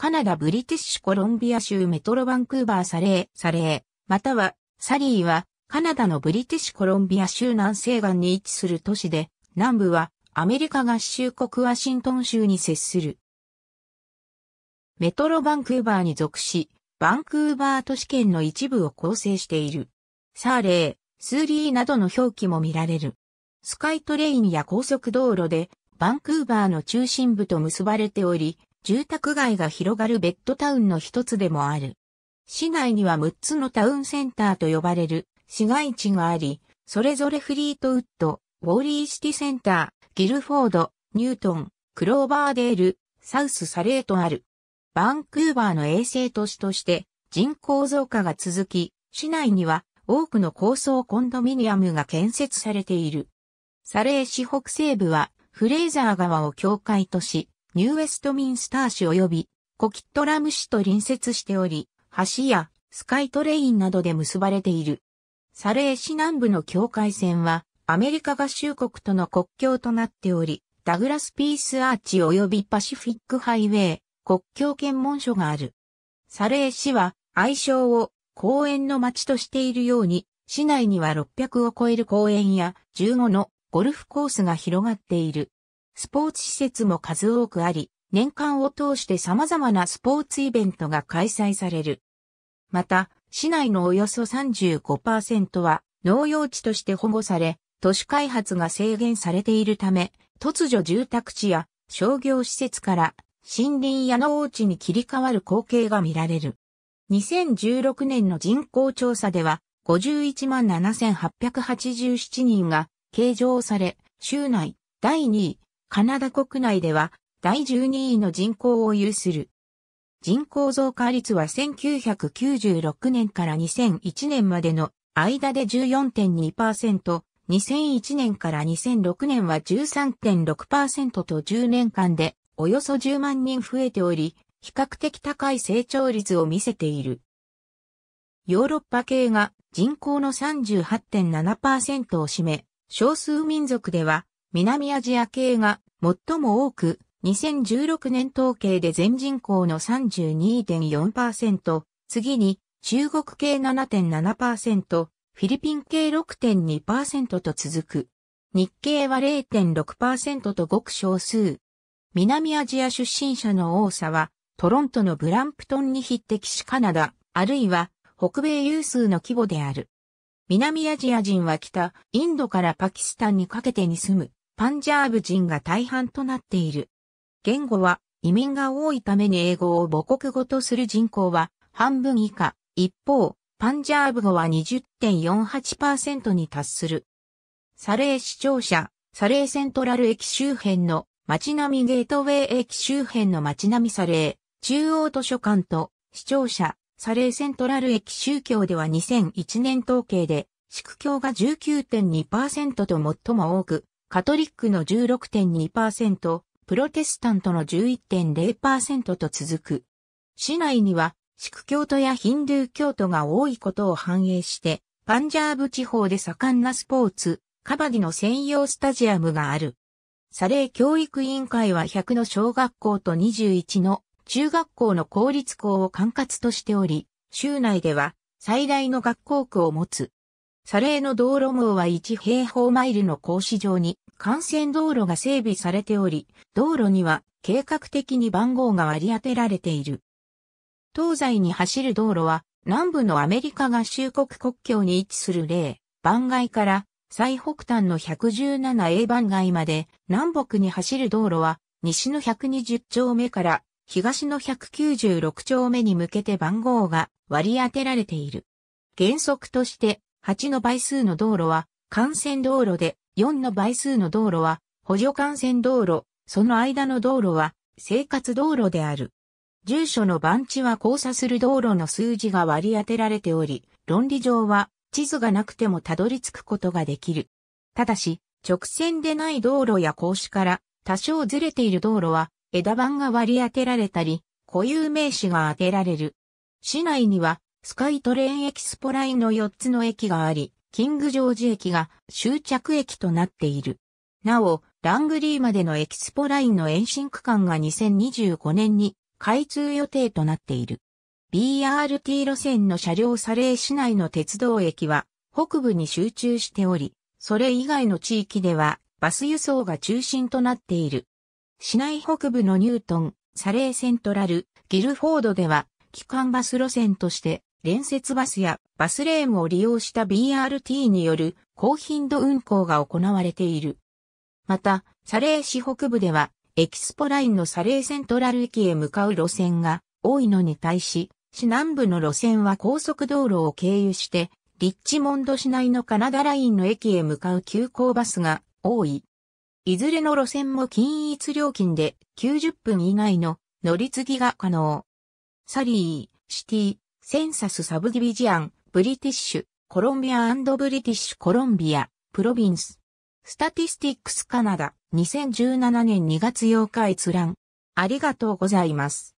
カナダブリティッシュコロンビア州メトロバンクーバーサレー、サレー、またはサリーはカナダのブリティッシュコロンビア州南西岸に位置する都市で、南部はアメリカ合衆国ワシントン州に接する。メトロバンクーバーに属し、バンクーバー都市圏の一部を構成している。サーレー、スーリーなどの表記も見られる。スカイトレインや高速道路で、バンクーバーの中心部と結ばれており、住宅街が広がるベッドタウンの一つでもある。市内には6つのタウンセンターと呼ばれる市街地があり、それぞれフリートウッド、ウォーリーシティセンター、ギルフォード、ニュートン、クローバーデール、サウスサレーとある。バンクーバーの衛星都市として人口増加が続き、市内には多くの高層コンドミニアムが建設されている。サレー市北西部はフレーザー川を境界とし、ニューウェストミンスター市及びコキットラム市と隣接しており、橋やスカイトレインなどで結ばれている。サレー市南部の境界線は、アメリカ合衆国との国境となっており、ダグラスピースアーチ及びパシフィックハイウェイ、国境検問所がある。サレー市は、愛称を公園の街としているように、市内には600を超える公園や15のゴルフコースが広がっている。スポーツ施設も数多くあり、年間を通して様々なスポーツイベントが開催される。また、市内のおよそ35%は農用地として保護され、都市開発が制限されているため、突如住宅地や商業施設から森林や農地に切り替わる光景が見られる。2016年の人口調査では、51万7887人が計上され、州内第2位、カナダ国内では第12位の人口を有する。人口増加率は1996年から2001年までの間で14.2%、2001年から2006年は13.6%と10年間でおよそ10万人増えており、比較的高い成長率を見せている。ヨーロッパ系が人口の38.7%を占め、少数民族では南アジア系が最も多く、2016年統計で全人口の32.4%、次に中国系7.7%、フィリピン系6.2%と続く。日系は0.6%とごく少数。南アジア出身者の多さは、トロントのブランプトンに匹敵しカナダ、あるいは北米有数の規模である。南アジア人は北、インドからパキスタンにかけてに住む。パンジャーブ人が大半となっている。言語は移民が多いために英語を母国語とする人口は半分以下。一方、パンジャーブ語は20.48%に達する。サレー市庁舎、サレーセントラル駅周辺の街並みゲートウェイ駅周辺の街並みサレー、中央図書館と市庁舎、サレーセントラル駅宗教では2001年統計で、区教が19.2%と最も多く、カトリックの16.2%、プロテスタントの11.0%と続く。市内には、シク教徒やヒンドゥー教徒が多いことを反映して、パンジャーブ地方で盛んなスポーツ、カバディの専用スタジアムがある。サレー教育委員会は100の小学校と21の中学校の公立校を管轄としており、州内では最大の学校区を持つ。サレーの道路網は1平方マイルの格子状に幹線道路が整備されており、道路には計画的に番号が割り当てられている。東西に走る道路は南部のアメリカ合衆国国境に位置する例、番外から最北端の 117A 番街まで南北に走る道路は西の120丁目から東の196丁目に向けて番号が割り当てられている。原則として8の倍数の道路は、幹線道路で、4の倍数の道路は、補助幹線道路、その間の道路は、生活道路である。住所の番地は交差する道路の数字が割り当てられており、論理上は地図がなくてもたどり着くことができる。ただし、直線でない道路や格子から多少ずれている道路は枝番が割り当てられたり、固有名詞が当てられる。市内にはスカイトレインエキスポラインの4つの駅があり、キングジョージ駅が終着駅となっている。なお、ラングリーまでのエキスポラインの延伸区間が2025年に開通予定となっている。BRT 路線の車両サレー市内の鉄道駅は北部に集中しており、それ以外の地域ではバス輸送が中心となっている。市内北部のニュートン、サレーセントラル、ギルフォードでは、機関バス路線として連節バスやバスレーンを利用した BRT による高頻度運行が行われている。また、サレー市北部では、エキスポラインのサレーセントラル駅へ向かう路線が多いのに対し、市南部の路線は高速道路を経由して、リッチモンド市内のカナダラインの駅へ向かう急行バスが多い。いずれの路線も均一料金で90分以内の乗り継ぎが可能。サリー、シティ、センサスサブディビジアン、ブリティッシュ、コロンビアブリティッシュコロンビア、プロビンス。スタティスティックスカナダ、2017年2月8日閲覧。ありがとうございます。